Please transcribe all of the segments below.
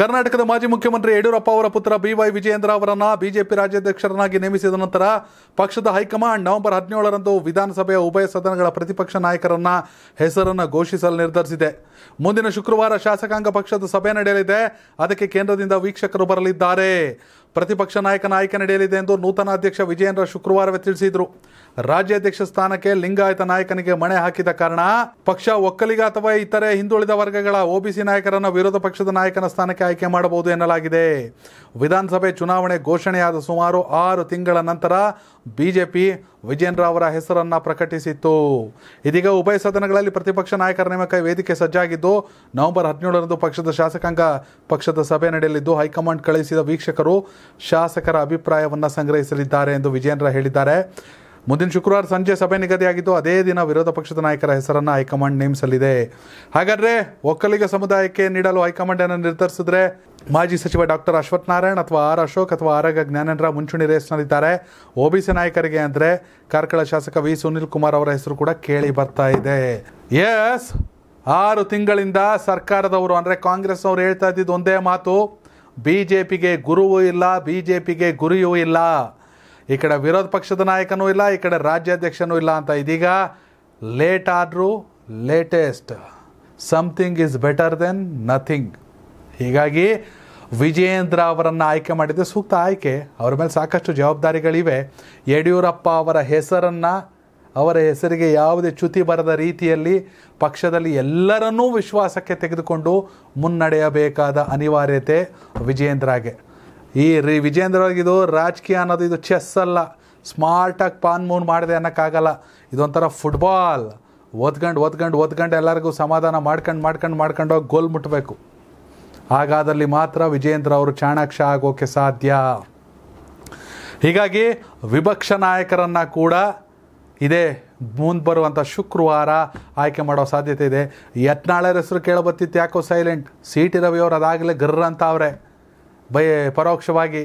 ಕರ್ನಾಟಕದ ಮಾಜಿ ಮುಖ್ಯಮಂತ್ರಿ ಯಡಿಯೂರಪ್ಪ ಅವರ ಪುತ್ರ ಬಿವೈ ವಿಜಯೇಂದ್ರ ಅವರನ್ನ ಬಿಜೆಪಿ ರಾಜ್ಯಾಧ್ಯಕ್ಷರನ್ನಾಗಿ ನೇಮಿಸಿದ ನಂತರ ಪಕ್ಷದ ಹೈಕಮಾಂಡ್ ನವೆಂಬರ್ ಹದಿನೇಳರಂದು ವಿಧಾನಸಭೆಯ ಉಭಯ ಸದನಗಳ ಪ್ರತಿಪಕ್ಷ ನಾಯಕರನ್ನ ಹೆಸರನ್ನು ಘೋಷಿಸಲು ನಿರ್ಧರಿಸಿದೆ ಮುಂದಿನ ಶುಕ್ರವಾರ ಶಾಸಕಾಂಗ ಪಕ್ಷದ ಸಭೆ ನಡೆಯಲಿದೆ ಅದಕ್ಕೆ ಕೇಂದ್ರದಿಂದ ವೀಕ್ಷಕರು ಬರಲಿದ್ದಾರೆ ಪ್ರತಿಪಕ್ಷ ನಾಯಕನ ಆಯ್ಕೆ ನಡೆಯಲಿದೆ ಎಂದು ನೂತನ ಅಧ್ಯಕ್ಷ ವಿಜಯೇಂದ್ರ ಶುಕ್ರವಾರವೇ ತಿಳಿಸಿದರು ರಾಜ್ಯಾಧ್ಯಕ್ಷ ಸ್ಥಾನಕ್ಕೆ ಲಿಂಗಾಯತ ನಾಯಕನಿಗೆ ಮಣೆ ಹಾಕಿದ ಕಾರಣ ಪಕ್ಷ ಒಕ್ಕಲಿಗ ಅಥವಾ ಇತರೆ ಹಿಂದುಳಿದ ವರ್ಗಗಳ ಒಬಿಸಿ ನಾಯಕರನ್ನು ವಿರೋಧ ಪಕ್ಷದ ನಾಯಕನ ಸ್ಥಾನಕ್ಕೆ ಆಯ್ಕೆ ಮಾಡಬಹುದು ಎನ್ನಲಾಗಿದೆ ವಿಧಾನಸಭೆ ಚುನಾವಣೆ ಘೋಷಣೆಯಾದ ಸುಮಾರು ಆರು ತಿಂಗಳ ನಂತರ ಬಿಜೆಪಿ ಅವರ ಹೆಸರನ್ನು ಪ್ರಕಟಿಸಿತ್ತು ಇದೀಗ ಉಭಯ ಸದನಗಳಲ್ಲಿ ಪ್ರತಿಪಕ್ಷ ನಾಯಕರ ನೇಮಕ ವೇದಿಕೆ ಸಜ್ಜಾಗಿದ್ದು ನವೆಂಬರ್ ಹದಿನೇಳರಂದು ಪಕ್ಷದ ಶಾಸಕಾಂಗ ಪಕ್ಷದ ಸಭೆ ನಡೆಯಲಿದ್ದು ಹೈಕಮಾಂಡ್ ಕಳುಹಿಸಿದ ವೀಕ್ಷಕರು ಶಾಸಕರ ಅಭಿಪ್ರಾಯವನ್ನು ಸಂಗ್ರಹಿಸಲಿದ್ದಾರೆ ಎಂದು ವಿಜಯೇಂದ್ರ ಹೇಳಿದ್ದಾರೆ ಮುಂದಿನ ಶುಕ್ರವಾರ ಸಂಜೆ ಸಭೆ ನಿಗದಿಯಾಗಿದ್ದು ಅದೇ ದಿನ ವಿರೋಧ ಪಕ್ಷದ ನಾಯಕರ ಹೆಸರನ್ನು ಹೈಕಮಾಂಡ್ ನೇಮಿಸಲಿದೆ ಹಾಗಾದರೆ ಒಕ್ಕಲಿಗ ಸಮುದಾಯಕ್ಕೆ ನೀಡಲು ಹೈಕಮಾಂಡ್ ಅನ್ನು ನಿರ್ಧರಿಸಿದ್ರೆ ಮಾಜಿ ಸಚಿವ ಡಾಕ್ಟರ್ ಅಶ್ವಥ್ ನಾರಾಯಣ್ ಅಥವಾ ಆರ್ ಅಶೋಕ್ ಅಥವಾ ಆರಗ ಜ್ಞಾನೇಂದ್ರ ಮುಂಚೂಣಿ ರೇಸ್ನಲ್ಲಿದ್ದಾರೆ ಸಿ ನಾಯಕರಿಗೆ ಅಂದರೆ ಕಾರ್ಕಳ ಶಾಸಕ ವಿ ಸುನಿಲ್ ಕುಮಾರ್ ಅವರ ಹೆಸರು ಕೂಡ ಕೇಳಿ ಬರ್ತಾ ಇದೆ ಎಸ್ ಆರು ತಿಂಗಳಿಂದ ಸರ್ಕಾರದವರು ಅಂದರೆ ಅವರು ಹೇಳ್ತಾ ಇದ್ದಿದ್ದು ಒಂದೇ ಮಾತು ಬಿ ಜೆ ಪಿಗೆ ಗುರುವೂ ಇಲ್ಲ ಬಿ ಜೆ ಪಿಗೆ ಗುರಿಯೂ ಇಲ್ಲ ಈ ಕಡೆ ವಿರೋಧ ಪಕ್ಷದ ನಾಯಕನೂ ಇಲ್ಲ ಈ ಕಡೆ ರಾಜ್ಯಾಧ್ಯಕ್ಷನೂ ಇಲ್ಲ ಅಂತ ಇದೀಗ ಲೇಟ್ ಆದರೂ latest something is better than nothing ಹೀಗಾಗಿ ವಿಜಯೇಂದ್ರ ಅವರನ್ನು ಆಯ್ಕೆ ಮಾಡಿದ್ದೆ ಸೂಕ್ತ ಆಯ್ಕೆ ಅವರ ಮೇಲೆ ಸಾಕಷ್ಟು ಜವಾಬ್ದಾರಿಗಳಿವೆ ಯಡಿಯೂರಪ್ಪ ಅವರ ಹೆಸರನ್ನು ಅವರ ಹೆಸರಿಗೆ ಯಾವುದೇ ಚ್ಯುತಿ ಬರದ ರೀತಿಯಲ್ಲಿ ಪಕ್ಷದಲ್ಲಿ ಎಲ್ಲರನ್ನೂ ವಿಶ್ವಾಸಕ್ಕೆ ತೆಗೆದುಕೊಂಡು ಮುನ್ನಡೆಯಬೇಕಾದ ಅನಿವಾರ್ಯತೆ ವಿಜಯೇಂದ್ರಗೆ ಈ ರಿ ಇದು ರಾಜಕೀಯ ಅನ್ನೋದು ಇದು ಚೆಸ್ ಅಲ್ಲ ಸ್ಮಾರ್ಟಾಗಿ ಪಾನ್ ಮೂನ್ ಮಾಡಿದೆ ಅನ್ನೋಕ್ಕಾಗಲ್ಲ ಇದೊಂಥರ ಫುಟ್ಬಾಲ್ ಓದ್ಕಂಡು ಓದ್ಕಂಡು ಓದ್ಕಂಡು ಎಲ್ಲರಿಗೂ ಸಮಾಧಾನ ಮಾಡ್ಕೊಂಡು ಮಾಡ್ಕೊಂಡು ಮಾಡ್ಕೊಂಡು ಹೋಗಿ ಗೋಲ್ ಮುಟ್ಟಬೇಕು ಹಾಗಾದಲ್ಲಿ ಮಾತ್ರ ವಿಜೇಂದ್ರ ಅವರು ಚಾಣಾಕ್ಷ ಆಗೋಕ್ಕೆ ಸಾಧ್ಯ ಹೀಗಾಗಿ ವಿಪಕ್ಷ ನಾಯಕರನ್ನ ಕೂಡ ಇದೇ ಮುಂದೆ ಬರುವಂಥ ಶುಕ್ರವಾರ ಆಯ್ಕೆ ಮಾಡೋ ಸಾಧ್ಯತೆ ಇದೆ ಯತ್ನಾಳರ ಹೆಸರು ಕೇಳಬತ್ತಿತ್ತು ಯಾಕೋ ಸೈಲೆಂಟ್ ಸಿ ಟಿ ಅವರು ಅದಾಗಲೇ ಗರ್ರ ಅಂತ ಅವರೇ ಬೈ ಪರೋಕ್ಷವಾಗಿ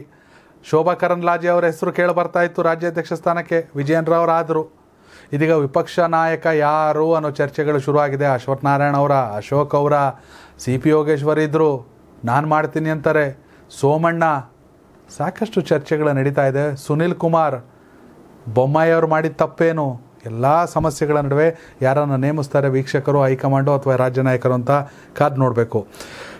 ಶೋಭಾ ಕರಂದ್ಲಾಜೆ ಅವರ ಹೆಸರು ಕೇಳಿ ಇತ್ತು ರಾಜ್ಯಾಧ್ಯಕ್ಷ ಸ್ಥಾನಕ್ಕೆ ಅವರಾದರು ಇದೀಗ ವಿಪಕ್ಷ ನಾಯಕ ಯಾರು ಅನ್ನೋ ಚರ್ಚೆಗಳು ಶುರುವಾಗಿದೆ ಅಶ್ವಥ್ ನಾರಾಯಣ ಅವರ ಅಶೋಕ್ ಅವರ ಸಿ ಪಿ ಯೋಗೇಶ್ವರ್ ಇದ್ದರು ನಾನು ಮಾಡ್ತೀನಿ ಅಂತಾರೆ ಸೋಮಣ್ಣ ಸಾಕಷ್ಟು ಚರ್ಚೆಗಳು ನಡೀತಾ ಇದೆ ಸುನಿಲ್ ಕುಮಾರ್ ಬೊಮ್ಮಾಯಿಯವರು ಮಾಡಿದ ತಪ್ಪೇನು ಎಲ್ಲ ಸಮಸ್ಯೆಗಳ ನಡುವೆ ಯಾರನ್ನು ನೇಮಿಸ್ತಾರೆ ವೀಕ್ಷಕರು ಹೈಕಮಾಂಡು ಅಥವಾ ರಾಜ್ಯ ನಾಯಕರು ಅಂತ ಕಾದು ನೋಡಬೇಕು